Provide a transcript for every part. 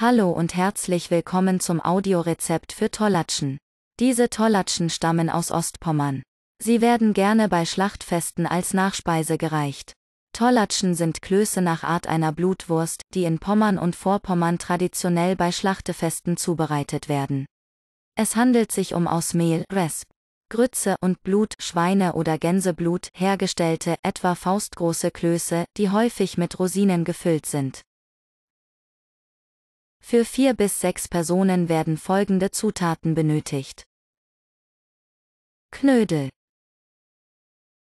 Hallo und herzlich willkommen zum Audiorezept für Tollatschen. Diese Tollatschen stammen aus Ostpommern. Sie werden gerne bei Schlachtfesten als Nachspeise gereicht. Tollatschen sind Klöße nach Art einer Blutwurst, die in Pommern und Vorpommern traditionell bei Schlachtefesten zubereitet werden. Es handelt sich um aus Mehl, Resp, Grütze und Blut, Schweine- oder Gänseblut hergestellte, etwa faustgroße Klöße, die häufig mit Rosinen gefüllt sind. Für vier bis sechs Personen werden folgende Zutaten benötigt. Knödel.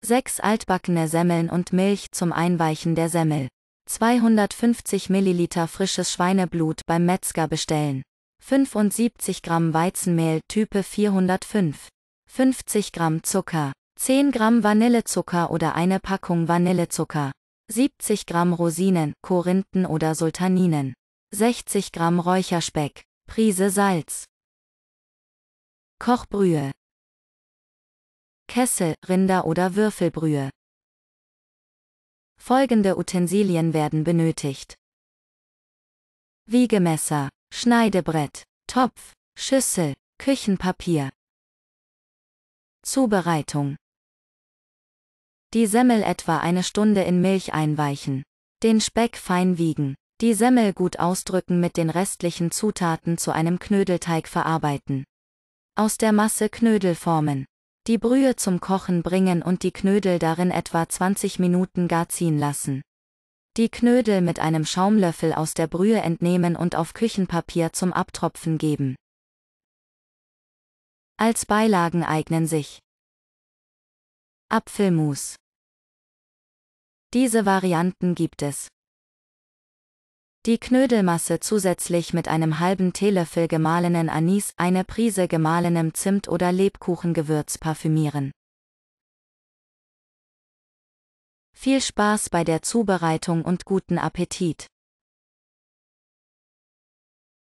Sechs altbackene Semmeln und Milch zum Einweichen der Semmel. 250 Milliliter frisches Schweineblut beim Metzger bestellen. 75 Gramm Weizenmehl Type 405. 50 Gramm Zucker. 10 Gramm Vanillezucker oder eine Packung Vanillezucker. 70 Gramm Rosinen, Korinthen oder Sultaninen. 60 Gramm Räucherspeck, Prise Salz. Kochbrühe. Kessel, Rinder- oder Würfelbrühe. Folgende Utensilien werden benötigt. Wiegemesser, Schneidebrett, Topf, Schüssel, Küchenpapier. Zubereitung. Die Semmel etwa eine Stunde in Milch einweichen. Den Speck fein wiegen. Die Semmel gut ausdrücken mit den restlichen Zutaten zu einem Knödelteig verarbeiten. Aus der Masse Knödel formen. Die Brühe zum Kochen bringen und die Knödel darin etwa 20 Minuten gar ziehen lassen. Die Knödel mit einem Schaumlöffel aus der Brühe entnehmen und auf Küchenpapier zum Abtropfen geben. Als Beilagen eignen sich Apfelmus. Diese Varianten gibt es. Die Knödelmasse zusätzlich mit einem halben Teelöffel gemahlenen Anis, eine Prise gemahlenem Zimt oder Lebkuchengewürz parfümieren. Viel Spaß bei der Zubereitung und guten Appetit!